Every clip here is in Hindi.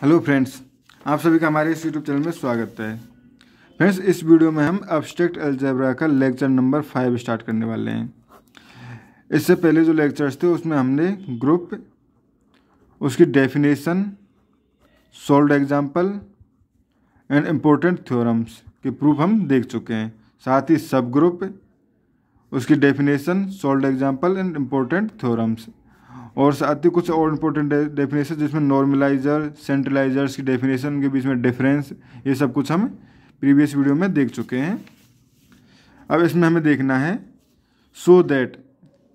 हेलो फ्रेंड्स आप सभी का हमारे इस यूट्यूब चैनल में स्वागत है फ्रेंड्स इस वीडियो में हम अब्स्ट्रैक्ट अलजेब्रा का लेक्चर नंबर फाइव स्टार्ट करने वाले हैं इससे पहले जो लेक्चर्स थे उसमें हमने ग्रुप उसकी definition solved example and important theorems के प्रूफ हम देख चुके हैं साथ ही सब ग्रुप उसकी definition solved example and important theorems और साथ ही कुछ और इम्पोर्टेंट डेफिनेशन जिसमें नॉर्मलाइजर सेंट्रलाइजर्स की डेफिनेशन के बीच में डिफरेंस ये सब कुछ हम प्रीवियस वीडियो में देख चुके हैं अब इसमें हमें देखना है सो so दैट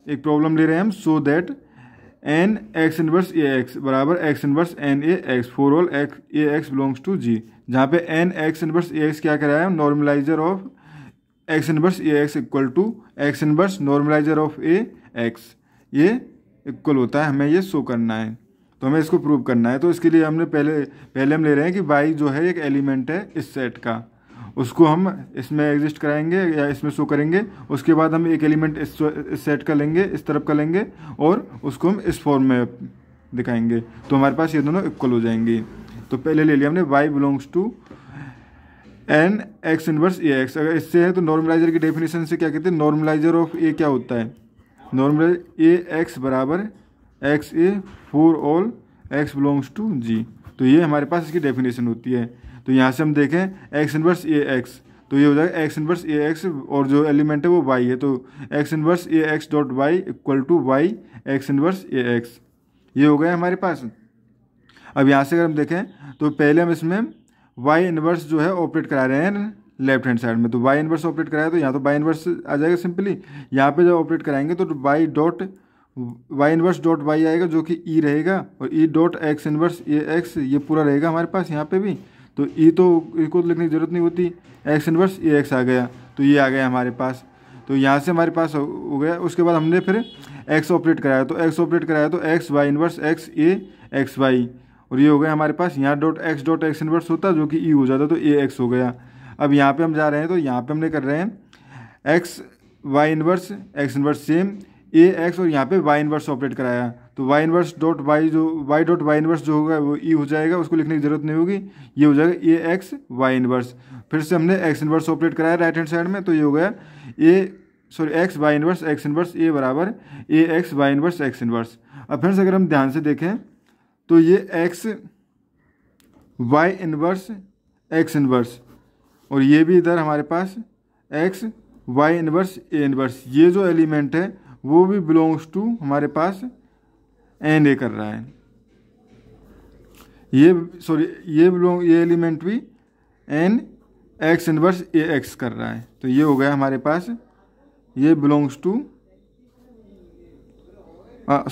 एक प्रॉब्लम ले रहे हैं हम so that N X inverse A X बराबर X inverse N A X for all X A X belongs to G जहाँ पे N X inverse A X क्या कराया है normalizer of X inverse A X equal to X inverse normalizer of A X ये इक्वल होता है हमें ये शो करना है तो हमें इसको प्रूव करना है तो इसके लिए हमने पहले पहले हम ले रहे हैं कि वाई जो है एक एलिमेंट है इस सेट का उसको हम इसमें एग्जिस्ट कराएंगे या इसमें शो करेंगे उसके बाद हम एक एलिमेंट इस, इस सेट का लेंगे इस तरफ का लेंगे और उसको हम इस फॉर्म में दिखाएंगे तो हमारे पास ये दोनों इक्वल हो जाएंगे तो पहले ले लिया हमने Y belongs to N X inverse A X अगर इससे है तो नॉर्मलाइजर की डेफिनेशन से क्या कहते हैं नॉर्मलाइजर ऑफ ए क्या होता है नॉर्मल ए एक्स बराबर X A for all X belongs to G तो ये हमारे पास इसकी डेफिनेशन होती है तो यहाँ से हम देखें एक्स इनवर्स ए एक्स तो ये हो जाएगा एक्स इनवर्स ए एक्स और जो एलिमेंट है वो वाई है तो X inverse A X dot Y equal to Y X inverse A X ये हो गया हमारे पास अब यहाँ से अगर हम देखें तो पहले हम इसमें वाई इनवर्स जो है ऑपरेट करा रहे हैं लेफ्ट हैंड साइड में तो बाई इनवर्स ऑपरेट कराया तो यहाँ तो बाई इनवर्स आ जाएगा सिंपली यहाँ पे जब ऑपरेट कराएंगे तो by dot Y inverse dot Y आएगा जो कि ई e रहेगा और ई डॉट एक्स इनवर्स ये एक्स ये पूरा रहेगा हमारे पास यहाँ पे भी तो ई e तो इसको तो लिखने की ज़रूरत नहीं होती एक्स इनवर्स ए एक्स आ गया तो ये आ गया हमारे पास तो यहाँ से हमारे पास हो गया उसके बाद हमने फिर एक्स ऑपरेट कराया तो एक्स ऑपरेट कराया तो X Y inverse X A X Y और ये हो गया हमारे पास यहाँ dot X dot X inverse होता जो कि ई e हो जाता तो ए एक्स हो गया अब यहाँ पे हम जा रहे हैं तो यहाँ पे हमने कर रहे हैं X Y inverse X inverse same A X और यहाँ पे वाई इनवर्स ऑपरेट कराया तो वाई इनवर्स डॉट वाई जो वाई डॉट वाई इनवर्स जो होगा वो ई e हो जाएगा उसको लिखने की ज़रूरत नहीं होगी ये हो जाएगा ए एक्स वाई इनवर्स फिर से हमने एक्स इनवर्स ऑपरेट कराया राइट हैंड साइड में तो ये हो गया A sorry X Y inverse X inverse A बराबर A X Y inverse X inverse अब फ्रेंड्स अगर हम ध्यान से देखें तो ये X Y inverse X inverse और ये भी इधर हमारे पास X Y inverse A inverse ये जो एलिमेंट है वो भी बिलोंग्स टू हमारे पास एन ए कर रहा है ये सॉरी ये बिलोंग ये एलिमेंट भी N X inverse A X कर रहा है तो ये हो गया हमारे पास ये बिलोंग्स टू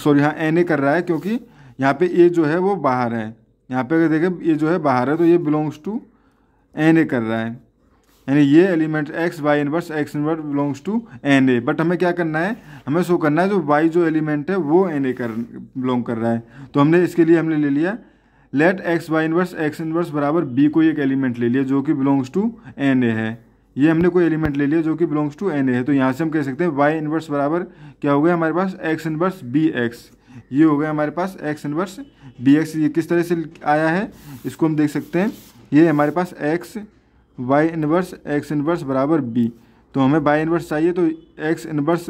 सॉरी हाँ एन ए कर रहा है क्योंकि यहाँ पे ए जो है वो बाहर है यहाँ पे अगर देखें ये जो है बाहर है तो ये बिलोंग्स टू एन ए कर रहा है यानी ये element X Y inverse X inverse belongs to N A but हमें क्या करना है हमें शो करना है जो वाई जो एलिमेंट है वो एन ए कर बिलोंग कर रहा है तो हमने इसके लिए हमने ले लिया let X Y inverse X inverse बराबर बी को एक एलिमेंट ले लिया जो कि बिलोंग्स टू एन ए है ये हमने कोई एलिमेंट ले लिया जो कि बिलोंग्स टू एन ए है तो यहाँ से हम कह सकते हैं वाई इनवर्स बराबर क्या हो गया हमारे पास एक्स इनवर्स बी एक्स ये हो गया हमारे पास एक्स इनवर्स बी एक्स ये किस तरह से आया है इसको हम देख सकते हैं ये हमारे पास X Y inverse X inverse बराबर बी तो हमें वाई इनवर्स चाहिए तो X inverse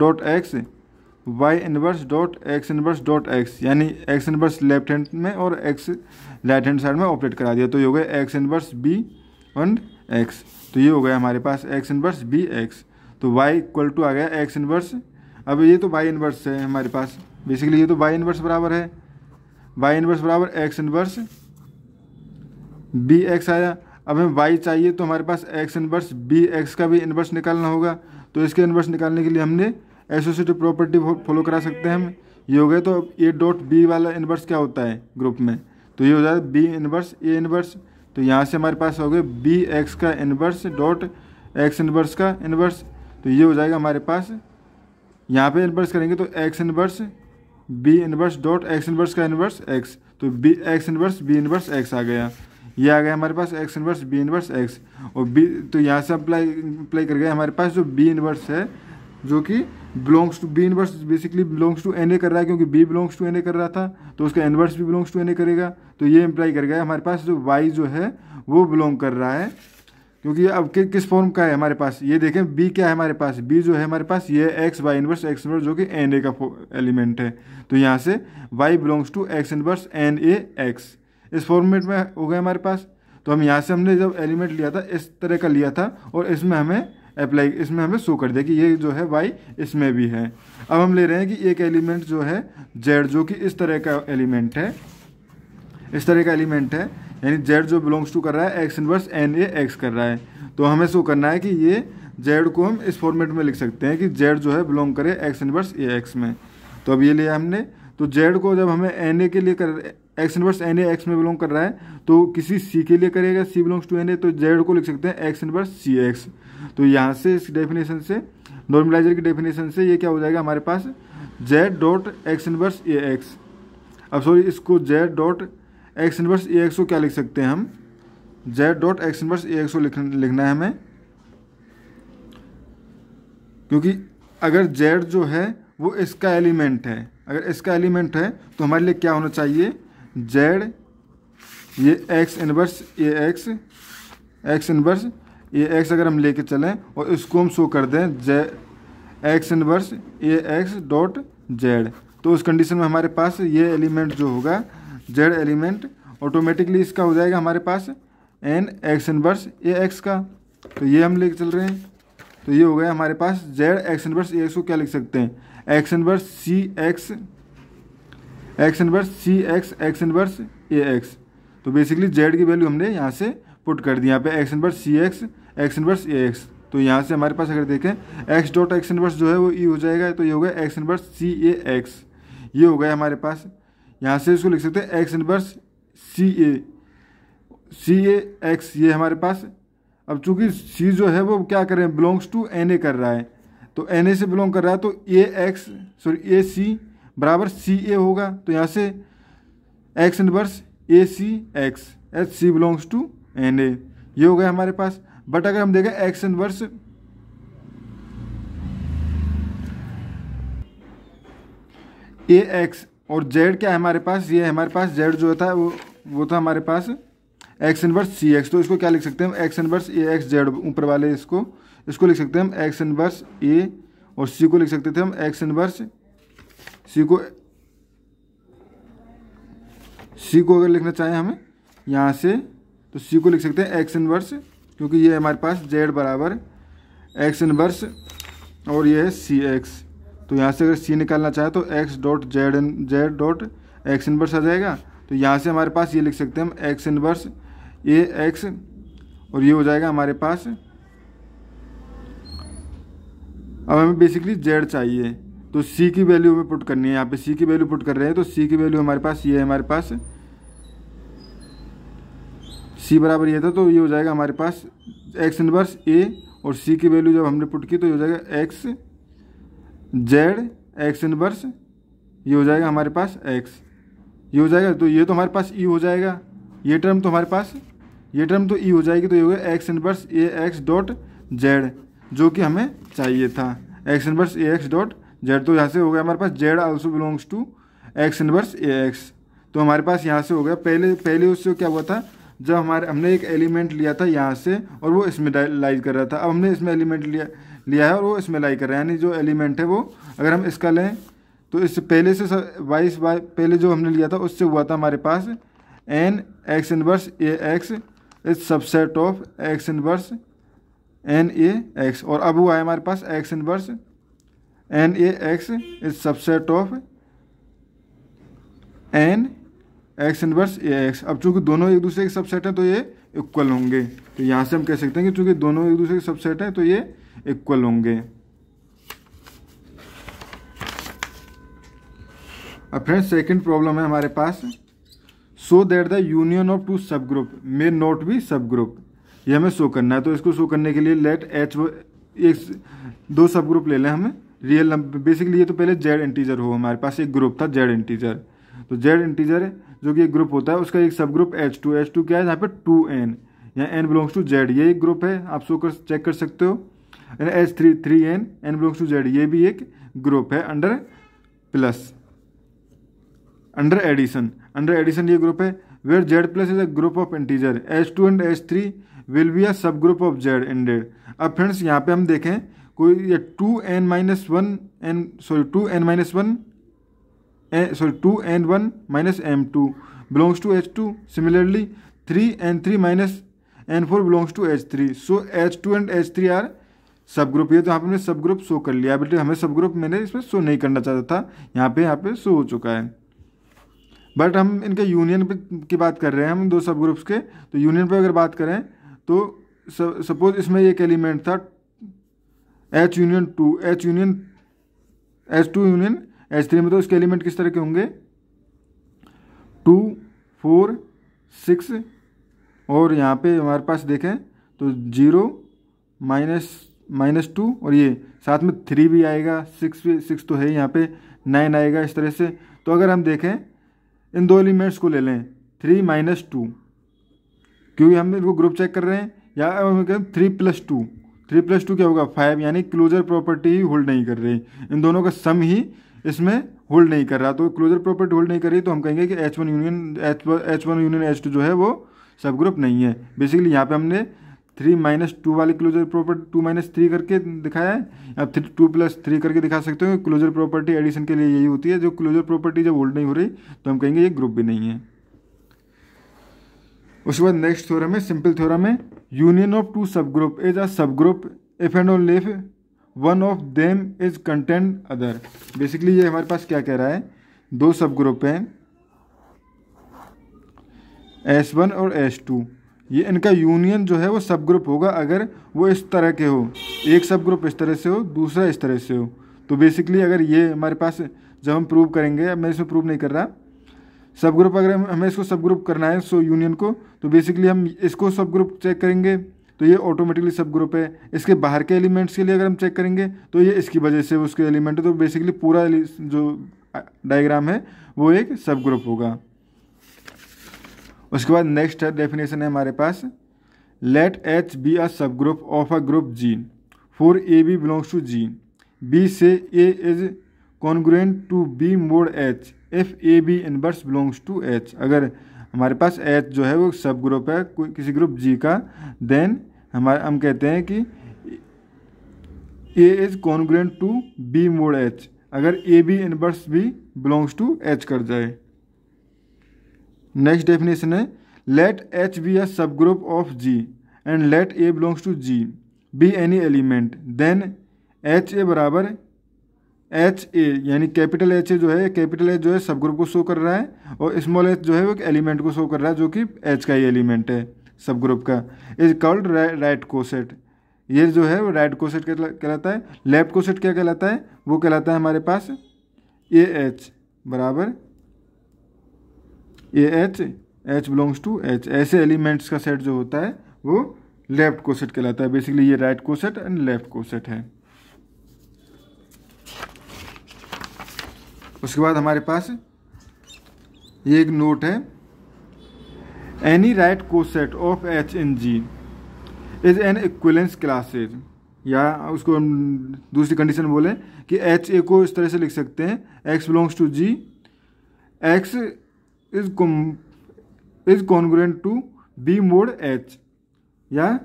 dot X Y inverse dot X inverse dot X यानी एक्स इनवर्स लेफ्ट हैंड में और एक्स राइट हैंड साइड में ऑपरेट करा दिया तो ये हो गया X inverse B and X तो ये हो गया हमारे पास एक्स इनवर्स बी एक्स तो वाई इक्वल टू आ गया एक्स इनवर्स अब ये तो वाई इनवर्स है हमारे पास बेसिकली ये तो वाई इनवर्स बराबर है वाई इनवर्स बराबर एक्स इनवर्स बी एक्स आया अब हमें वाई चाहिए तो हमारे पास एक्स इनवर्स बी एक्स का भी इनवर्स निकालना होगा तो इसके इनवर्स निकालने के लिए हमने एसोसिएटिव प्रॉपर्टी फॉलो करा सकते हैं हम ये हो गया तो ए डॉट बी वाला इनवर्स क्या होता है ग्रुप में तो ये हो जाएगा बी इनवर्स ए इनवर्स तो यहाँ से हमारे पास हो गए बी एक्स का इनवर्स डॉट एक्स इनवर्स का इनवर्स तो ये हो जाएगा हमारे पास यहाँ पे इनवर्स करेंगे तो X inverse B inverse dot X inverse का इनवर्स एक्स तो B X inverse B inverse X आ गया ये आ गया हमारे पास X inverse B inverse X और बी तो यहाँ से अप्लाई अप्लाई कर गए हमारे पास जो बी इनवर्स है जो कि belongs to B inverse basically belongs to N A कर रहा है क्योंकि B belongs to N A कर रहा था तो उसका इनवर्स भी बिलोंग्स टू एन ए करेगा तो ये इम्प्लाई कर गया हमारे पास जो वाई जो है वो बिलोंग कर रहा है क्योंकि अब कि, किस फॉर्म का है हमारे पास ये देखें बी क्या है हमारे पास बी जो है हमारे पास ये X Y inverse X inverse जो कि एन ए का एलिमेंट है तो यहाँ से Y belongs to X inverse N A X इस फॉर्मेट में हो गया हमारे पास तो हम यहाँ से हमने जब एलिमेंट लिया था इस तरह का लिया था और इसमें हमें अप्लाई इसमें हमें शो कर दिया कि ये जो है वाई इसमें भी है अब हम ले रहे हैं कि एक एलिमेंट जो है जेड जो कि इस तरह का एलिमेंट है इस तरह का एलिमेंट है यानी जेड जो बिलोंग्स टू कर रहा है X inverse N A X कर रहा है तो हमें शो करना है कि ये जेड को हम इस फॉर्मेट में लिख सकते हैं कि जेड जो है बिलोंग करे एक्स इनवर्स ए एक्स में तो अब ये लिया हमने तो जेड को जब हमें एन ए के लिए कर X inverse N A X में बिलोंग कर रहा है तो किसी सी के लिए करेगा C belongs to N A तो जेड को लिख सकते हैं एक्स इनवर्स सी एक्स तो यहाँ से इस डेफिनेशन से नॉर्मलाइजर की डेफिनेशन से ये क्या हो जाएगा हमारे पास Z dot X inverse A X अब सॉरी इसको Z dot X inverse A X को क्या लिख सकते हैं हम Z dot X inverse A X को लिखना है हमें क्योंकि अगर जेड जो है वो इसका एलिमेंट है अगर इसका एलिमेंट है तो हमारे लिए क्या होना चाहिए जेड ये X inverse A X X inverse A X अगर हम लेके चलें और इसको हम शो कर दें J X inverse A X dot Z तो उस कंडीशन में हमारे पास ये एलिमेंट जो होगा जेड एलिमेंट ऑटोमेटिकली इसका हो जाएगा हमारे पास N X inverse A X का तो ये हम लेके चल रहे हैं तो ये हो गया हमारे पास Z X inverse A X को क्या लिख सकते हैं X inverse C X X inverse C X X inverse A X तो बेसिकली जेड की वैल्यू हमने यहाँ से पुट कर दी यहाँ पे X inverse C X X inverse A X तो यहाँ से हमारे पास अगर देखें एक्स डॉट एक्स इनवर्स जो है वो ई e हो जाएगा तो ये हो गया X inverse C A X ये हो गया हमारे पास यहाँ से इसको लिख सकते हैं X inverse C A C A X ये हमारे पास अब चूंकि सी जो है वो क्या कर रहे हैं बिलोंग्स टू एन ए कर रहा है तो एन ए से बिलोंग कर रहा है तो ए एक्स सॉरी ए सी बराबर सी ए होगा तो यहाँ से X inverse A C X H C belongs to N A ये हो गया हमारे पास बट अगर हम देखें एक्स इनवर्स ए एक्स और जेड क्या है हमारे पास ये हमारे पास जेड जो था वो वो था हमारे पास एक्स इनवर्स सी एक्स तो इसको क्या लिख सकते हैं X inverse A X Z ऊपर वाले इसको इसको लिख सकते हैं हम एक्स इनवर्स ए और सी को लिख सकते थे हम एक्स इनवर्स सी को सी को अगर लिखना चाहें हमें यहाँ से तो सी को लिख सकते हैं एक्स इनवर्स क्योंकि ये हमारे पास जेड बराबर एक्स इनवर्स और ये है सी एक्स तो यहाँ से अगर सी निकालना चाहें तो एक्स डॉट जेड इन जेड डॉट एक्स इनवर्स आ जाएगा तो यहाँ से हमारे पास ये लिख सकते हैं हम एक्स इनवर्स ए एक्स और ये हो जाएगा हमारे पास अब हमें बेसिकली जेड चाहिए तो सी की वैल्यू हमें पुट करनी है यहाँ पे सी की वैल्यू पुट कर रहे हैं तो सी की वैल्यू हमारे पास ये है हमारे पास सी बराबर ये था तो ये हो जाएगा हमारे पास एक्स इनवर्स ए और सी की वैल्यू जब हमने पुट की तो ये हो जाएगा एक्स जेड एक्स इनवर्स ये हो जाएगा हमारे पास एक्स ये हो जाएगा तो ये तो हमारे पास ई e हो जाएगा ये टर्म तो हमारे पास ये टर्म तो ई e हो जाएगी तो ये हो गया X inverse A X dot Z जो कि हमें चाहिए था X inverse A X dot Z तो यहाँ से हो गया हमारे पास Z also belongs to X inverse A X तो हमारे पास यहाँ से हो गया पहले पहले उससे क्या हुआ था जब हमारे हमने एक एलिमेंट लिया था यहाँ से और वो इसमें लाइज कर रहा था अब हमने इसमें एलिमेंट लिया लिया है और वो इसमें लाई कर रहा है यानी जो एलिमेंट है वो अगर हम इसका लें तो इससे पहले से वाइस वाई पहले जो हमने लिया था उससे हुआ था हमारे पास N X inverse A X is subset of X inverse N A X और अब हुआ है हमारे पास X inverse N A X is subset of N X inverse A X अब चूंकि दोनों एक दूसरे के सबसेट हैं तो ये इक्वल होंगे तो यहाँ से हम कह सकते हैं कि चूंकि दोनों एक दूसरे के सबसेट हैं तो ये इक्वल होंगे अब फ्रेंड्स सेकंड प्रॉब्लम है हमारे पास so that the union of two subgroup may not be subgroup ये हमें शो करना है तो इसको शो करने के लिए लेट एच एक दो सब ग्रुप ले लें हमें रियल नंबर बेसिकली ये तो पहले जेड इंटीजर हो हमारे पास एक ग्रुप था जेड इंटीजर तो जेड इंटीजर जो कि एक ग्रुप होता है उसका एक subgroup H two H two क्या है यहाँ पे टू एन यहाँ एन बिलोंग्स टू जेड ये एक ग्रुप है आप शो कर चेक कर सकते हो H three three N N belongs to Z ये भी एक ग्रुप है under plus under addition under addition ये ग्रुप है where Z plus is a group of integer H two and H three will be a subgroup of Z indeed अब फ्रेंड्स यहाँ पे हम देखें कोई ये two N minus one N sorry two N minus one sorry two N one minus M two belongs to H two similarly three N three minus N four belongs to H three so H two and H three are subgroup ये तो यहाँ पर मैंने सब ग्रुप शो कर लिया बेटे हमें सब ग्रुप मैंने इसमें शो नहीं करना चाहता था यहाँ पे यहाँ पे शो हो चुका है बट हम इनके यूनियन पे की बात कर रहे हैं हम दो सब ग्रुप्स के तो यूनियन पे अगर बात करें तो सपोज इसमें एक एलिमेंट था H union two H union H two union H three में तो उसके एलिमेंट किस तरह के होंगे टू फोर सिक्स और यहाँ पे हमारे पास देखें तो जीरो माइनस माइनस टू और ये साथ में थ्री भी आएगा सिक्स भी सिक्स तो है यहाँ पे नाइन आएगा इस तरह से तो अगर हम देखें इन दो एलिमेंट्स को ले लें थ्री माइनस टू क्योंकि हम इनको ग्रुप चेक कर रहे हैं या three plus two three plus two क्या होगा फाइव यानी क्लोजर प्रॉपर्टी ही होल्ड नहीं कर रही इन दोनों का सम ही इसमें होल्ड नहीं कर रहा तो क्लोजर प्रॉपर्टी होल्ड नहीं कर रही तो हम कहेंगे कि H one union H H one union H two जो है वो सब ग्रुप नहीं है बेसिकली यहाँ पे हमने थ्री माइनस टू वाली closure property two minus three करके दिखाया है अब थ्री टू प्लस थ्री करके दिखा सकते हो क्लोजर प्रॉपर्टी एडिशन के लिए यही होती है जो क्लोजर प्रॉपर्टी जब होल्ड नहीं हो रही तो हम कहेंगे ये ग्रुप भी नहीं है उसके बाद नेक्स्ट थ्योरम है सिंपल थ्योरम है union of two subgroup is a subgroup if and only if one of them is contained other basically ये हमारे पास क्या कह रहा है दो सब ग्रुप हैं एस वन और एस टू ये इनका यूनियन जो है वो सब ग्रुप होगा अगर वो इस तरह के हो एक सब ग्रुप इस तरह से हो दूसरा इस तरह से हो तो बेसिकली अगर ये हमारे पास जब हम प्रूव करेंगे अब मैं इसमें प्रूव नहीं कर रहा सब ग्रुप अगर हमें इसको सब ग्रुप करना है सो यूनियन को तो बेसिकली हम इसको सब ग्रुप चेक करेंगे तो ये ऑटोमेटिकली सब ग्रुप है इसके बाहर के एलिमेंट्स के लिए अगर हम चेक करेंगे तो ये इसकी वजह से उसके एलिमेंट है तो बेसिकली पूरा जो डायग्राम है वो एक सब ग्रुप होगा उसके बाद नेक्स्ट डेफिनेशन है हमारे पास let H be a subgroup of a group G for A B belongs to G we say A is congruent to B mod H if A B inverse belongs to H अगर हमारे पास एच जो है वो सब ग्रुप है किसी ग्रुप जी का देन हमारे हम कहते हैं कि A is congruent to B mod H अगर ए बी इनवर्स भी बिलोंग्स टू एच कर जाए नेक्स्ट डेफिनेशन है let H be a subgroup of G and let A belongs to G be any element then H A बराबर एच ए यानी कैपिटल एच ए जो है कैपिटल एच जो है सब ग्रुप को शो कर रहा है और स्मॉल एच जो है वो एक एलिमेंट को शो कर रहा है जो कि एच का ही एलिमेंट है सब ग्रुप का इज कॉल्ड राइट कोसेट ये जो है वो राइट कोसेट कहलाता है लेफ्ट कोसेट क्या कहलाता है वो कहलाता है हमारे पास ए एच बराबर A H H belongs to H ऐसे एलिमेंट्स का सेट जो होता है वो लेफ्ट कोसेट कहलाता है बेसिकली ये right coset and left coset है उसके बाद हमारे पास ये एक नोट है any right coset of H in G is an equivalence classes या उसको हम दूसरी कंडीशन बोलें कि एच ए को इस तरह से लिख सकते हैं X belongs to G X is is congruent to B mod H या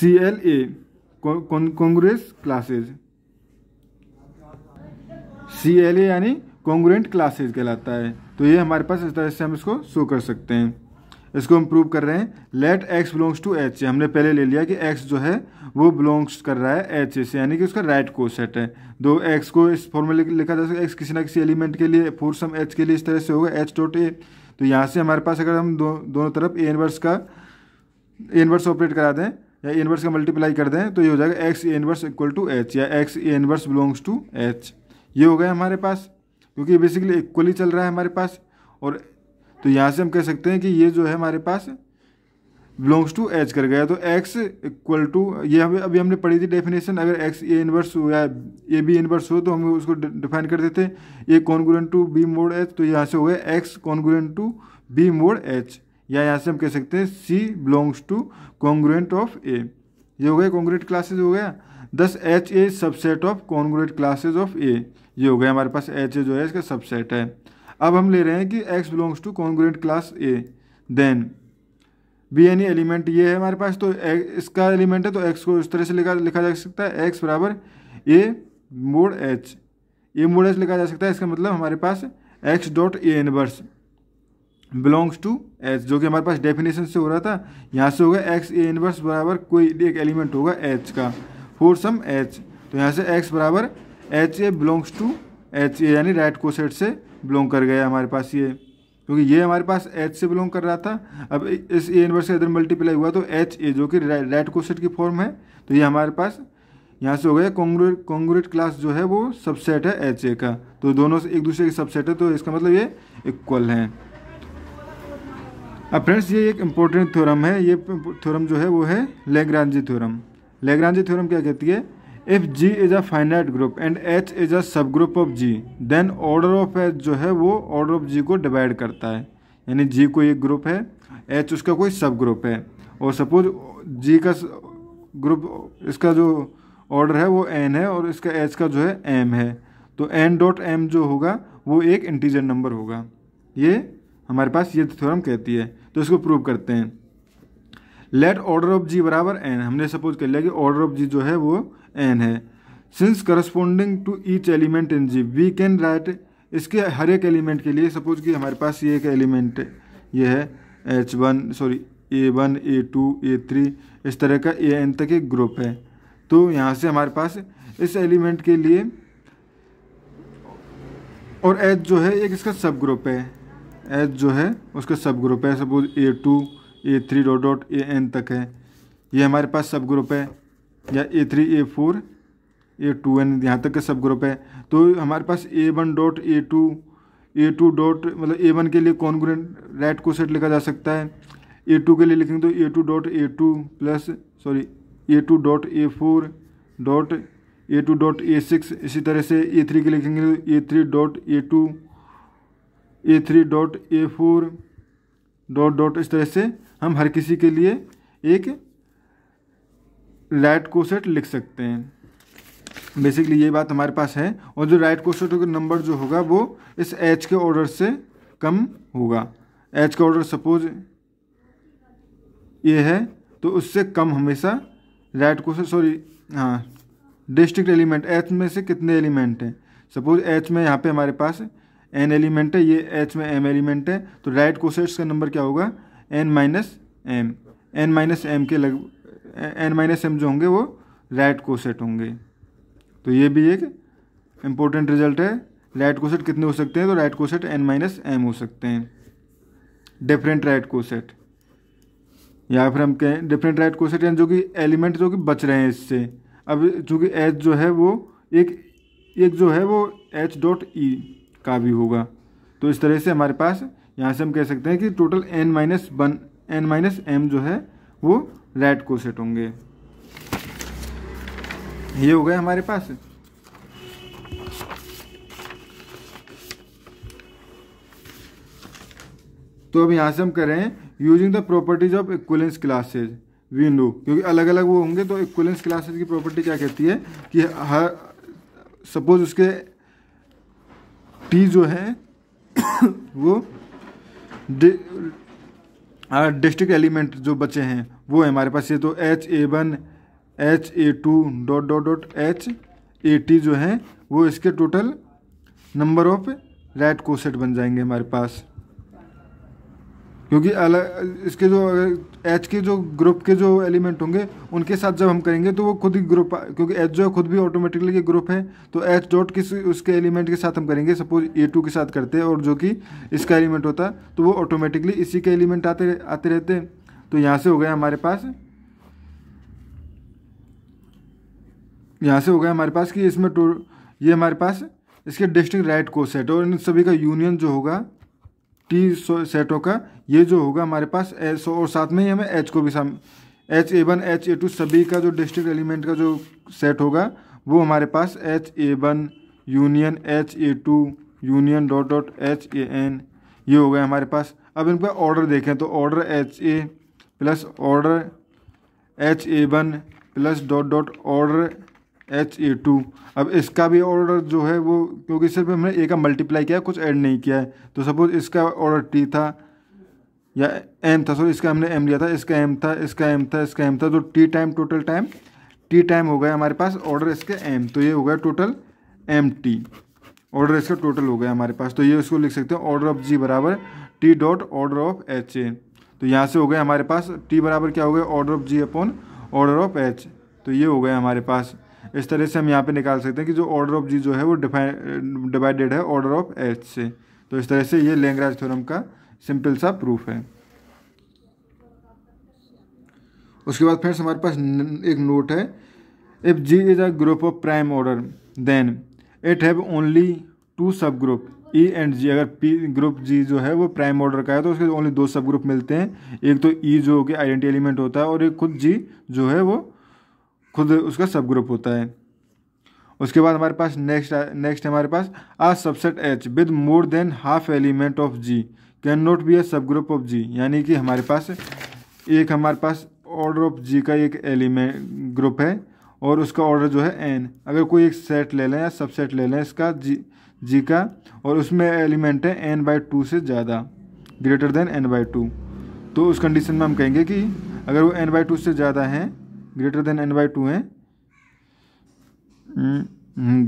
C L A congruence classes C L A यानी कॉन्ग्रेंट क्लासेज कहलाता है तो ये हमारे पास इस तरह से हम इसको शो कर सकते हैं इसको हम प्रूव कर रहे हैं let X belongs to H A हमने पहले ले लिया कि एक्स जो है वो बिलोंग्स कर रहा है एच ए से यानी कि उसका राइट को सेट है दो तो एक्स को इस फॉर्मूले में लिखा जा सकता है एक्स किसी ना किसी एलिमेंट के लिए फोर सम एच के लिए इस तरह से होगा एच डॉट ए तो यहाँ से हमारे पास अगर हम दो, दोनों तरफ ए इनवर्स का ए इनवर्स ऑपरेट करा दें या ए इनवर्स का मल्टीप्लाई कर दें तो ये हो जाएगा X A inverse equal to H या X A inverse belongs to H ये हो गया हमारे पास क्योंकि बेसिकली इक्वली चल रहा है हमारे पास और तो यहाँ से हम कह सकते हैं कि ये जो है हमारे पास बिलोंग्स टू एच कर गया तो एक्स इक्वल टू ये हमें अभी हमने पढ़ी थी डेफिनेशन अगर एक्स ए इनवर्स हो या ए बी इनवर्स हो तो हम उसको डिफाइन कर देते हैं A congruent to B mod H तो यहाँ से हो गया X congruent to B mod H या यहाँ से हम कह सकते हैं C belongs to congruent of A ये हो गया कॉन्ग्रेट क्लासेज हो गया thus H A subset of congruent classes of A ये हो गया हमारे पास एच जो है इसका सबसेट है अब हम ले रहे हैं कि X belongs to congruent class A then be any element ये है हमारे पास तो ए, इसका एलिमेंट है तो एक्स को इस तरह से लिखा लिखा जा सकता है एक्स बराबर A mod H A mod H लिखा जा सकता है इसका मतलब हमारे पास X dot A inverse belongs to H जो कि हमारे पास डेफिनेशन से हो रहा था यहाँ से होगा एक्स ए इनवर्स बराबर कोई एक एलिमेंट होगा एच का फोर सम एच तो यहाँ से एक्स बराबर H A belongs to H A यानी राइट कोसेट से बिलोंग कर गया हमारे पास ये क्योंकि ये हमारे पास एच से बिलोंग कर रहा था अब इस ए इनवर्स के अदर मल्टीप्लाई हुआ तो एच ए जो कि राइट कोसेट की फॉर्म है तो ये हमारे पास यहाँ से हो गया कॉन्ग्रेट कॉन्ग्रेट क्लास जो है वो सबसेट है एच ए का तो दोनों से एक दूसरे के सबसेट है तो इसका मतलब ये इक्वल हैं अब फ्रेंड्स ये एक इम्पोर्टेंट थ्योरम है ये थ्योरम जो है वो है लेग्रांजी थ्योरम लेग्रांजी थ्योरम क्या कहती है if G is a finite group and H is a subgroup of G then order of H जो है वो ऑर्डर ऑफ जी को डिवाइड करता है यानी जी कोई एक ग्रुप है एच उसका कोई सब ग्रुप है और सपोज जी का ग्रुप इसका जो ऑर्डर है वो एन है और इसका एच का जो है एम है तो एन डॉट एम जो होगा वो एक इंटीजर नंबर होगा ये हमारे पास ये थ्योरम कहती है तो इसको प्रूव करते हैं लेट ऑर्डर ऑफ जी बराबर एन हमने सपोज कर लिया कि ऑर्डर ऑफ जी जो है वो एन है since corresponding to each element in G we can write इसके हर एक एलिमेंट के लिए सपोज कि हमारे पास ये एक एलिमेंट ये है H one sorry A one A two A three इस तरह का ए एन तक एक ग्रुप है तो यहाँ से हमारे पास इस एलिमेंट के लिए और एच जो है एक इसका सब ग्रुप है एच जो है उसका सब ग्रुप है suppose A two A three dot dot A N तक है ये हमारे पास सब ग्रुप है या A three A four A two N यहाँ तक के सब ग्रुप है तो हमारे पास A one dot A two A two dot मतलब ए वन के लिए कौन राइट को सेट लिखा जा सकता है ए टू के लिए लिखेंगे तो A two dot A two plus sorry A two dot A four dot A two dot A six इसी तरह से ए थ्री के लिखेंगे तो A three dot A two A three dot A four dot dot इस तरह से हम हर किसी के लिए एक राइट कोसेट लिख सकते हैं बेसिकली ये बात हमारे पास है और जो राइट कोसेट का नंबर जो होगा वो इस एच के ऑर्डर से कम होगा एच का ऑर्डर सपोज ये है तो उससे कम हमेशा राइट कोसेट सॉरी हाँ डिस्ट्रिक्ट एलिमेंट एच में से कितने एलिमेंट हैं सपोज एच में यहाँ पे हमारे पास एन एलिमेंट है ये एच में एम एलिमेंट है तो राइट कोसेट्स का नंबर क्या होगा N minus M N minus M के लग एन माइनस एम जो होंगे वो राइट कोसेट होंगे तो ये भी एक इम्पोर्टेंट रिजल्ट है राइट कोसेट कितने हो सकते हैं तो right coset N minus M हो सकते हैं डिफरेंट राइट कोसेट या फिर हम कहें डिफरेंट राइट कोसेट यानी जो कि एलिमेंट जो कि बच रहे हैं इससे अब चूँकि एच जो है वो एक एक जो है वो एच डॉट ई का भी होगा तो इस तरह से हमारे पास यहाँ से हम कह सकते हैं कि total N minus one N minus M जो है वो रेड कोसेट होंगे ये हो गए हमारे पास तो अब यहाँ से हम करें using the properties of equivalence classes विंडो क्योंकि अलग अलग वो होंगे तो इक्वलेंस क्लासेज की प्रॉपर्टी क्या कहती है कि हर सपोज उसके टी जो है वो डिस्ट्रिक्ट हाँ, एलिमेंट जो बचे हैं वो है हमारे पास ये तो H A one H A two dot dot dot H A T जो है वो इसके total number of right coset बन जाएंगे हमारे पास क्योंकि अलग इसके जो एच के जो ग्रुप के जो एलिमेंट होंगे उनके साथ जब हम करेंगे तो वो खुद ही ग्रुप क्योंकि एच जो है खुद भी ऑटोमेटिकली ये ग्रुप है तो एच डॉट किस उसके एलिमेंट के साथ हम करेंगे सपोज ए टू के साथ करते हैं और जो कि इसका एलिमेंट होता है तो वो ऑटोमेटिकली इसी के एलिमेंट आते आते रहते हैं तो यहाँ से हो गया हमारे पास यहाँ से हो गया हमारे पास कि इसमें ये हमारे पास इसके डिस्ट्रिक्ट राइट कोसेट और इन सभी का यूनियन जो होगा टी सेट होगा ये जो होगा हमारे पास एस और साथ में ही हमें एच को भी साम H A one H A two सभी का जो डिस्ट्रिक्ट एलिमेंट का जो सेट होगा वो हमारे पास H A one union H A two union dot dot H A N ये हो गया हमारे पास अब पर ऑर्डर देखें तो order H A plus order H A one plus dot dot order H A two अब इसका भी ऑर्डर जो है वो क्योंकि सिर्फ हमने ए का मल्टीप्लाई किया कुछ ऐड नहीं किया है तो सपोज इसका ऑर्डर टी था या एम था सॉरी इसका हमने एम लिया था इसका एम था इसका एम था इसका एम था तो T time total time T time हो गया हमारे पास ऑर्डर इसके एम तो ये हो गया टोटल एम टी ऑर्डर इसका टोटल हो गया हमारे पास तो ये उसको लिख सकते हैं ऑर्डर ऑफ जी बराबर T dot order of H A तो यहाँ से हो गया हमारे पास टी बराबर क्या हो गया order of G upon order of H तो ये हो गया हमारे पास इस तरह से हम यहाँ पे निकाल सकते हैं कि जो ऑर्डर ऑफ जी जो है वो डिवाइडेड है ऑर्डर ऑफ एच से तो इस तरह से ये लेंगराज थ्योरम का सिंपल सा प्रूफ है उसके बाद फ्रेंड्स हमारे पास एक नोट है if G is a group of prime order then it have only two subgroup E and G अगर पी ग्रुप जी जो है वो प्राइम ऑर्डर का है तो उसके ओनली दो सब ग्रुप मिलते हैं एक तो ई e जो कि आइडेंटी एलिमेंट होता है और एक खुद जी जो है वो खुद उसका सब ग्रुप होता है उसके बाद हमारे पास नेक्स्ट नेक्स्ट हमारे पास a subset H with more than half element of G can not be a subgroup of जी यानी कि हमारे पास एक हमारे पास ऑर्डर ऑफ जी का एक एलिमेंट ग्रुप है और उसका ऑर्डर जो है एन अगर कोई एक सेट ले लें या सबसेट ले लें इसका जी जी का और उसमें एलिमेंट है एन बाई टू से ज़्यादा greater than N by two तो उस कंडीशन में हम कहेंगे कि अगर वो एन बाई टू से ज़्यादा हैं greater than N by two है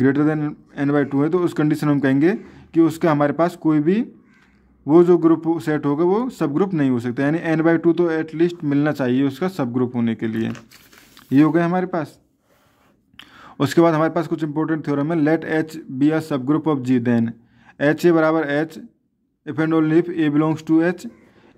greater than N by two है तो उस कंडीशन हम कहेंगे कि उसका हमारे पास कोई भी वो जो ग्रुप सेट होगा वो सब ग्रुप नहीं हो सकता यानी एन बाई टू तो एटलीस्ट मिलना चाहिए उसका सब ग्रुप होने के लिए ये हो गया हमारे पास उसके बाद हमारे पास कुछ इंपॉर्टेंट थ्योरम है let H be a subgroup of G then H A बराबर H if and only if A belongs to H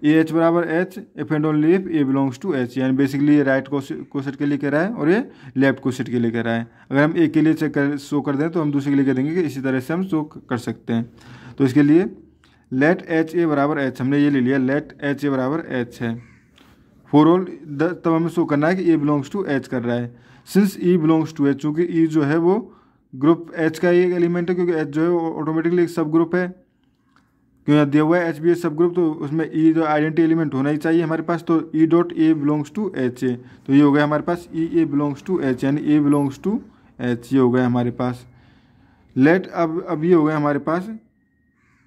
A H बराबर H if and only if A belongs to H यानी बेसिकली ये राइट कोसेट के लिए कह रहा है और ये लेफ्ट कोसेट के लिए कह रहा है अगर हम ए के लिए चेक कर शो कर दें तो हम दूसरे के लिए कह देंगे कि इसी तरह से हम शो कर सकते हैं तो इसके लिए लेट एच ए बराबर एच हमने ये ले लिया लेट एच ए बराबर एच है फोर ऑल तब हमें शो करना है कि ए बिलोंग्स टू एच कर रहा है since E belongs to H चूँकि ई जो है वो ग्रुप एच का ही एक एलिमेंट है क्योंकि एच जो है वो ऑटोमेटिकली एक सब ग्रुप है क्यों यहाँ दिया हुआ है H be S subgroup तो उसमें ई e जो आइडेंटी एलिमेंट होना ही चाहिए हमारे पास तो E dot A belongs to H A तो ये हो गया हमारे पास E A belongs to H A A belongs to H ये हो गया हमारे पास लेट अब अब ये हो गया हमारे पास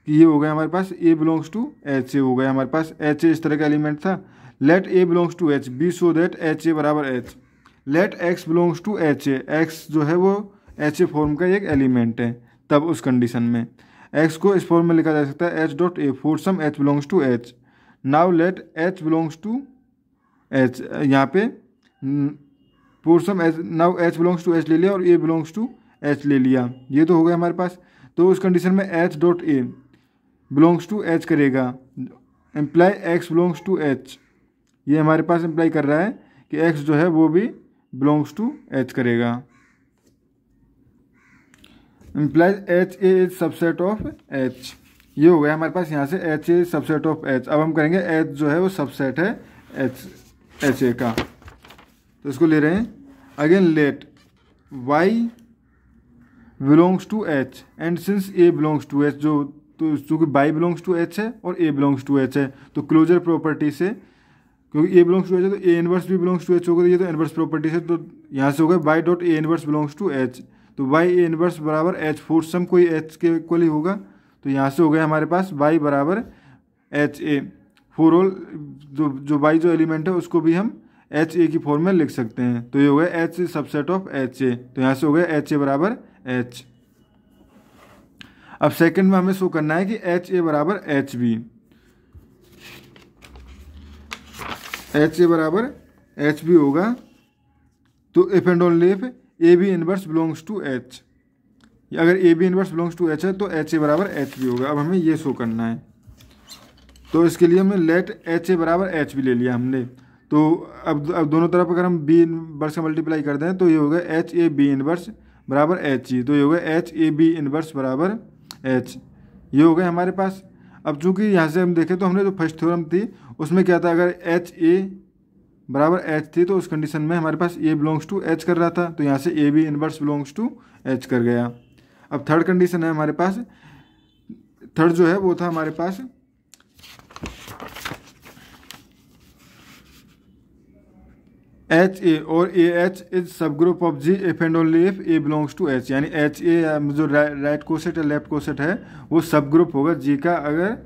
ये हो गया हमारे पास A belongs to H A हो गया हमारे पास एच ए इस तरह का एलिमेंट था let A belongs to H B so that H A बराबर H let X belongs to H A X जो है वो एच ए फॉर्म का एक एलिमेंट है तब उस कंडीशन में एक्स को इस फॉर्म में लिखा जा सकता है H dot A for some H belongs to H now let H belongs to H यहाँ पे some H now H belongs to H ले लिया और ए बिलोंग्स टू एच ले लिया ये तो हो गया हमारे पास तो उस कंडीशन में H dot A belongs to H करेगा imply X belongs to H ये हमारे पास एम्प्लाई कर रहा है कि एक्स जो है वो भी बिलोंग्स टू एच करेगा implies H A is subset of H ये हो गया हमारे पास यहाँ से H A subset of H अब हम करेंगे एच जो है वो सबसेट है एच एच ए का तो इसको ले रहे हैं again let Y belongs to H and since A belongs to H जो तो चूँकि बाई बिलोंग्स टू एच है और ए बिलोंग्स टू एच है तो क्लोजर प्रॉपर्टी से क्योंकि ए बिलोंग्स टू एच है तो ए इनवर्स भी बिलोंग्स टू एच होगा तो ये तो इनवर्स प्रॉपर्टी से तो यहाँ से हो गया Y dot A inverse belongs to H तो वाई ए इनवर्स बराबर एच फोर सम कोई एच के इक्वल ही होगा तो यहाँ से हो गया हमारे पास वाई बराबर एच ए फोर ऑल जो जो वाई जो एलिमेंट है उसको भी हम एच ए की फॉर्म में लिख सकते हैं तो ये हो गया H subset of H A तो यहाँ से हो गया एच ए बराबर एच अब सेकंड में हमें शो करना है कि एच ए बराबर एच बी एच ए बराबर एच बी होगा तो if and only if A B inverse belongs to H अगर A B inverse belongs to H है तो एच ए बराबर एच बी होगा अब हमें ये शो करना है तो इसके लिए हमने लेट एच ए बराबर एच बी ले लिया हमने तो अब अब दोनों तरफ अगर हम बी इनवर्स का मल्टीप्लाई कर दें तो ये होगा एच ए बी इनवर्स बराबर एच ई e। तो ये होगा एच ए बी इनवर्स बराबर एच ये हो गए हमारे पास अब चूंकि यहाँ से हम देखें तो हमने जो फर्स्ट थ्योरम थी उसमें क्या था अगर एच ए बराबर एच थी तो उस कंडीशन में हमारे पास ए बिलोंग्स टू एच कर रहा था तो यहाँ से A B inverse belongs to H कर गया अब थर्ड कंडीशन है हमारे पास थर्ड जो है वो था हमारे पास एच ए और A H is subgroup of G if and only if A belongs to H यानी एच ए जो राइट कोसेट है लेफ्ट कोसेट है वो सब ग्रुप होगा जी का अगर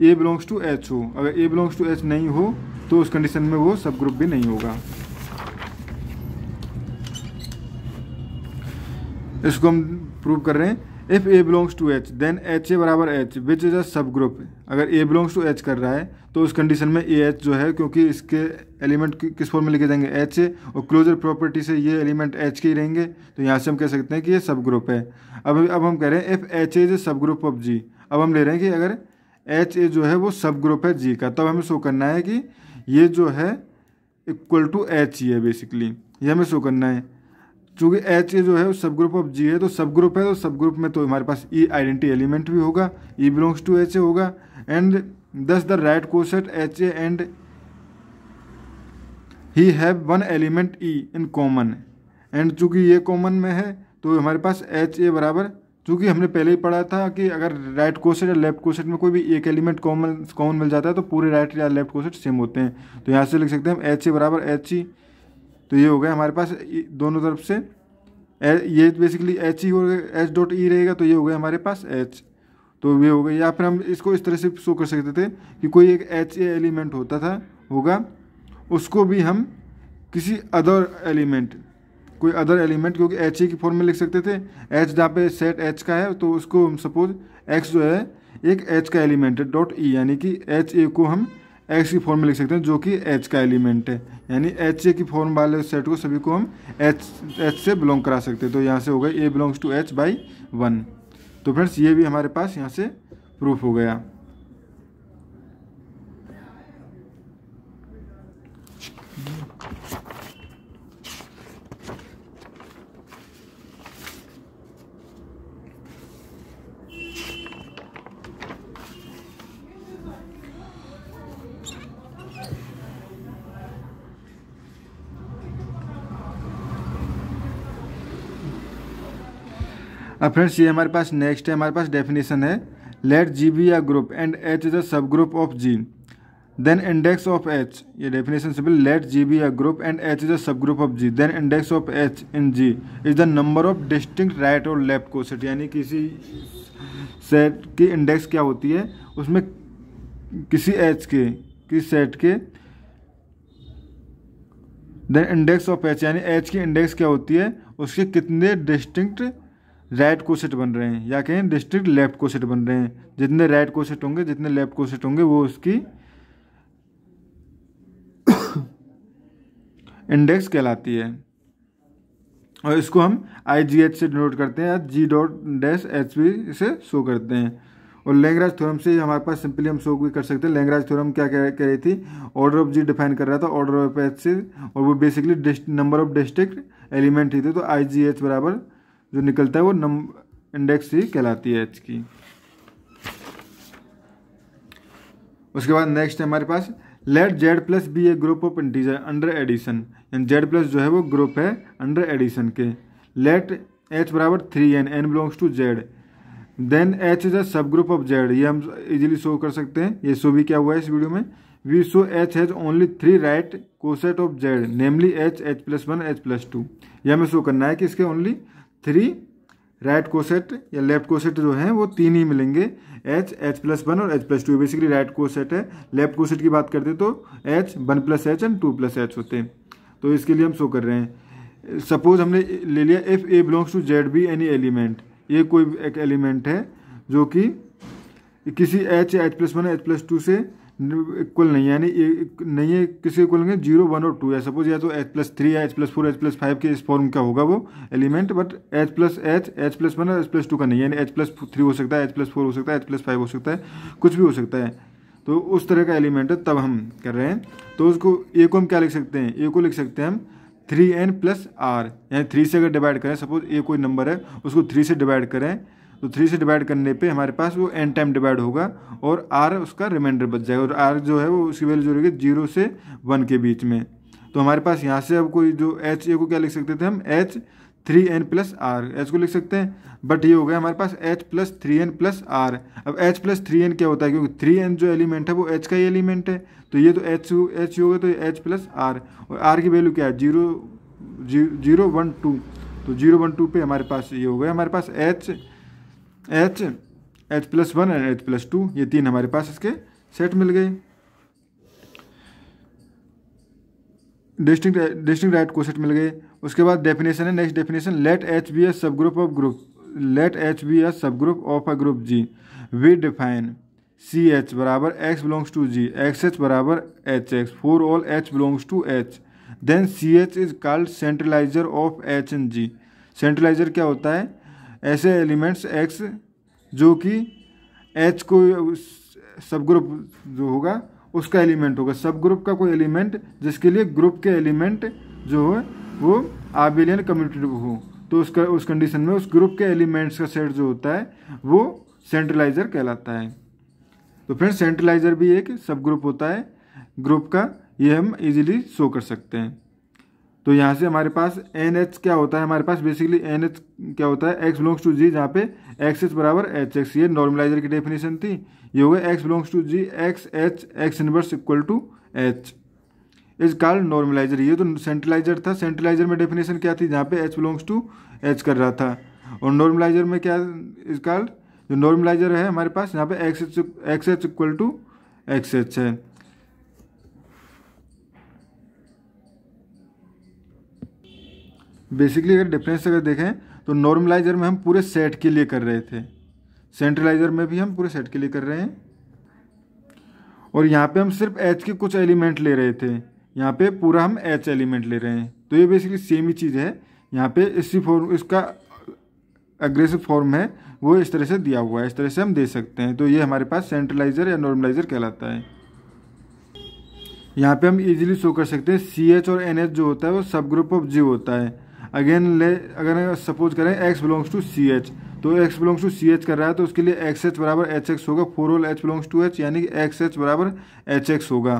ए बिलोंग्स टू एच हो अगर ए बिलोंग्स टू एच नहीं हो तो उस कंडीशन में वो सब ग्रुप भी नहीं होगा इसको हम प्रूव कर रहे हैं if A belongs to H then H A बराबर एच विच इज़ अ सब ग्रुप अगर ए बिलोंग्स टू एच कर रहा है तो उस कंडीशन में ए एच जो है क्योंकि इसके एलिमेंट किस फॉर्म में लिखे जाएंगे एच ए और क्लोजर प्रॉपर्टी से ये एलिमेंट एच के ही रहेंगे तो यहाँ से हम कह सकते हैं कि ये सब ग्रुप है अब अब हम कह रहे हैं if H A is subgroup of G अब हम ले रहे हैं कि अगर एच ए जो है वो सब ग्रुप है जी का तब हमें शो करना है कि ये जो है इक्वल टू एच ही है बेसिकली ये हमें शो करना है चूँकि एच ए जो है वो सब ग्रुप ऑफ जी है तो सब ग्रुप है तो सब ग्रुप में तो हमारे पास ई आइडेंटिटी एलिमेंट भी होगा E belongs to H A होगा and this the right coset H A and he have one element E in common and चूँकि ये कॉमन में है तो हमारे पास एच ए बराबर चूँकि हमने पहले ही पढ़ा था कि अगर राइट कोसेट या लेफ्ट कोसेट में कोई भी एक एलिमेंट कॉमन कॉमन मिल जाता है तो पूरे राइट या लेफ्ट कोसेट सेम होते हैं तो यहाँ से लिख सकते हैं हम एच ए बराबर एच ई e। तो ये हो गया हमारे पास दोनों तरफ से ये बेसिकली एच ई हो गया एच डॉट ई रहेगा तो ये हो गया हमारे पास एच तो ये हो गया या फिर हम इसको इस तरह से शो कर सकते थे कि कोई एक एच ए एलिमेंट होता था होगा उसको भी हम किसी अदर एलिमेंट कोई अदर एलिमेंट क्योंकि एच ही की फॉर्म में लिख सकते थे एच जहाँ पे सेट एच का है तो उसको हम सपोज एक्स जो है एक एच का एलिमेंट है डॉट ई e, यानी कि एच ए को हम एक्स की फॉर्म में लिख सकते हैं जो कि एच का एलिमेंट है यानी एच ए की फॉर्म वाले सेट को सभी को हम एच एच से बिलोंग करा सकते हैं तो यहाँ से हो गया A belongs to H by one तो फ्रेंड्स ये भी हमारे पास यहाँ से प्रूफ हो गया अब फ्रेंड्स ये हमारे पास नेक्स्ट है हमारे पास डेफिनेशन है let G be a group and H is a subgroup of G then index of H ये definition simple let G be a group and H is a subgroup of G then index of H in G is the number of distinct right और लेफ्ट को सेट यानी किसी सेट की इंडेक्स क्या होती है उसमें किसी एच के किस सेट के देन इंडेक्स ऑफ एच यानी एच की इंडेक्स क्या होती है उसके कितने डिस्टिंक्ट राइट कोसेट बन रहे हैं या कहें डिस्ट्रिक्ट लेफ्ट कोसेट बन रहे हैं जितने राइट कोसेट होंगे जितने लेफ्ट कोसेट होंगे वो उसकी इंडेक्स कहलाती है और इसको हम आई जी एच से डिनोट करते हैं या G dot dash H P से शो करते हैं और लैंग्राज थ्योरम से हमारे पास सिंपली हम शो भी कर सकते हैं लैंग्राज थ्योरम क्या कह रही थी ऑर्डर ऑफ जी डिफाइन कर रहा था ऑर्डर ऑफ एच से और वो basically number of district element ही थे तो आई जी एच बराबर जो निकलता है वो नम इंडेक्स ही कहलाती है एच की उसके बाद नेक्स्ट है हमारे पास let Z plus be a group of integer under addition यानी जेड प्लस जो है वो ग्रुप है अंडर एडिशन के लेट एच बराबर three N N belongs to Z then H is a subgroup of Z ये हम इजीली शो कर सकते हैं ये शो भी क्या हुआ है इस वीडियो में we show H has only three right coset of Z namely H H plus one H plus two यह हमें शो करना है कि इसके ओनली थ्री राइट कोसेट या लेफ्ट कोसेट जो है वो तीन ही मिलेंगे एच एच प्लस वन और H plus two basically right coset है लेफ्ट कोसेट की बात करते तो H one plus H and two plus H होते हैं तो इसके लिए हम शो कर रहे हैं सपोज हमने ले लिया if A belongs to Z be any element ये कोई एक एलिमेंट है जो कि किसी H H plus one H plus two से कुल नहीं यानी नहीं है किसी इक्वल नहीं जीरो वन और टू है सपोज या तो एच प्लस थ्री या H plus four H plus five के इस फॉर्म का होगा वो element but H plus H H plus one और एच प्लस टू का नहीं यानी एच प्लस थ्री हो सकता है एच प्लस फोर हो सकता है एच प्लस फाइव हो सकता है कुछ भी हो सकता है तो उस तरह का एलिमेंट है तब हम कर रहे हैं तो उसको ए को हम क्या लिख सकते हैं ए को लिख सकते हैं हम थ्री एन प्लस आर यानी थ्री से अगर डिवाइड करें सपोज ए कोई नंबर है उसको थ्री से डिवाइड करें तो थ्री से डिवाइड करने पे हमारे पास वो एन टाइम डिवाइड होगा और आर उसका रिमाइंडर बच जाएगा और आर जो है वो उसकी वैल्यू जो रहेगी जीरो से वन के बीच में तो हमारे पास यहाँ से अब कोई जो एच ए को क्या लिख सकते थे हम H three N plus R H को लिख सकते हैं बट ये हो गया हमारे पास H plus three N plus R अब एच प्लस थ्री एन क्या होता है क्योंकि थ्री एन जो एलिमेंट है वो एच का ही एलिमेंट है तो ये तो एच एच हो गया तो एच प्लस आर और आर की वैल्यू क्या है जीरो जीरो वन टू तो जीरो वन टू पे हमारे पास ये हो गया हमारे पास H H H plus one and H plus two ये तीन हमारे पास इसके सेट मिल गए district district right coset मिल गए उसके बाद डेफिनेशन है next definition let H be S subgroup of group let H be S subgroup of a group G we define C H बराबर X belongs to G X H बराबर H X for all H belongs to H then C H is called centralizer of H and G centralizer क्या होता है ऐसे एलिमेंट्स एक्स जो कि एच को सब ग्रुप जो होगा उसका एलिमेंट होगा सब ग्रुप का कोई एलिमेंट जिसके लिए ग्रुप के एलिमेंट जो है वो आबिलियन कम्यूटेटिव हो तो उसका उस कंडीशन में उस ग्रुप के एलिमेंट्स का सेट जो होता है वो सेंट्रलाइजर कहलाता है तो फिर सेंट्रलाइजर भी एक सब ग्रुप होता है ग्रुप का ये हम इजीली शो कर सकते हैं तो यहाँ से हमारे पास एन एच क्या होता है हमारे पास बेसिकली एन एच क्या होता है एक्स बिलोंग्स टू जी जहाँ पे एक्स एच बराबर एच एक्स ये नॉर्मलाइजर की डेफिनेशन थी ये हो गया X belongs to G X H X inverse equal to H is called normalizer ये तो सेंट्रलाइजर था सेंट्रलाइजर में डेफिनेशन क्या थी जहाँ पे एच बिलोंग्स टू एच कर रहा था और नॉर्मलाइजर में क्या इज कॉल्ड जो नॉर्मलाइजर है हमारे पास यहाँ पे X H X H equal to X H है बेसिकली अगर डिफरेंस अगर देखें तो नॉर्मलाइजर में हम पूरे सेट के लिए कर रहे थे सेंट्रलाइजर में भी हम पूरे सेट के लिए कर रहे हैं और यहाँ पे हम सिर्फ एच के कुछ एलिमेंट ले रहे थे यहाँ पे पूरा हम एच एलिमेंट ले रहे हैं तो ये बेसिकली सेम ही चीज़ है यहाँ पे इसी फॉर्म इसका अग्रेसिव फॉर्म है वो इस तरह से दिया हुआ है इस तरह से हम दे सकते हैं तो ये हमारे पास सेंट्रलाइजर या नॉर्मलाइजर कहलाता है यहाँ पे हम इजीली शो कर सकते हैं सी एच और एन एच जो होता है वो सब ग्रुप ऑफ जी होता है अगेन ले अगर सपोज करें X belongs to C H तो X belongs to C H कर रहा है तो उसके लिए एक्स एच बराबर एच एक्स होगा for all H belongs to H यानी कि एक्स एच बराबर एच एक्स होगा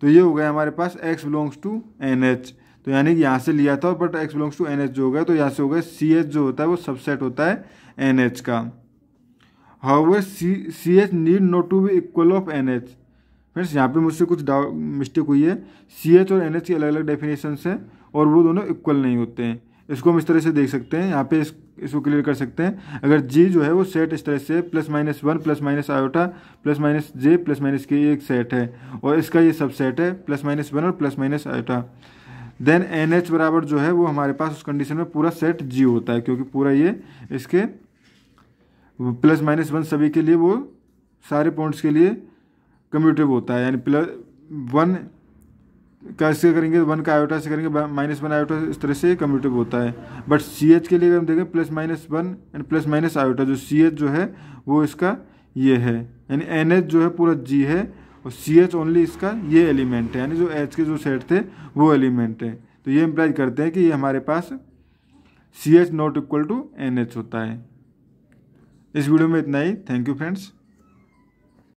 तो ये हो गया हमारे पास X belongs to N H तो यानी कि यहाँ से लिया था but X belongs to N H जो होगा तो यहाँ से होगा सी एच जो होता है वो सबसेट होता है एन एच का way C C H need not to be equal of N H friends यहाँ पे मुझसे कुछ डाउट मिस्टेक हुई है सी एच और एन एच की अलग अलग डेफिनेशन है और वो दोनों इक्वल नहीं होते हैं इसको हम इस तरह से देख सकते हैं यहाँ पे इस इसको क्लियर कर सकते हैं अगर जी जो है वो सेट इस तरह से plus minus one plus minus iota plus minus J plus minus K एक सेट है और इसका ये सब सेट है प्लस माइनस वन और plus minus iota then N H बराबर जो है वो हमारे पास उस कंडीशन में पूरा सेट जी होता है क्योंकि पूरा ये इसके प्लस माइनस वन सभी के लिए वो सारे पॉइंट्स के लिए कम्यूटिव होता है यानी प्लस वन कैसे करेंगे वन का आयोटा से करेंगे माइनस वन आयोटा इस तरह से कम्यूटेबल होता है बट सी एच के लिए अगर हम देखें plus minus one and plus minus iota जो सी एच जो है वो इसका ये है यानी एन एच जो है पूरा जी है और सी एच ओनली इसका ये एलिमेंट है यानी जो एच के जो सेट थे वो एलिमेंट है तो ये इम्प्लाइज करते हैं कि ये हमारे पास C H not equal to N H होता है इस वीडियो में इतना ही थैंक यू फ्रेंड्स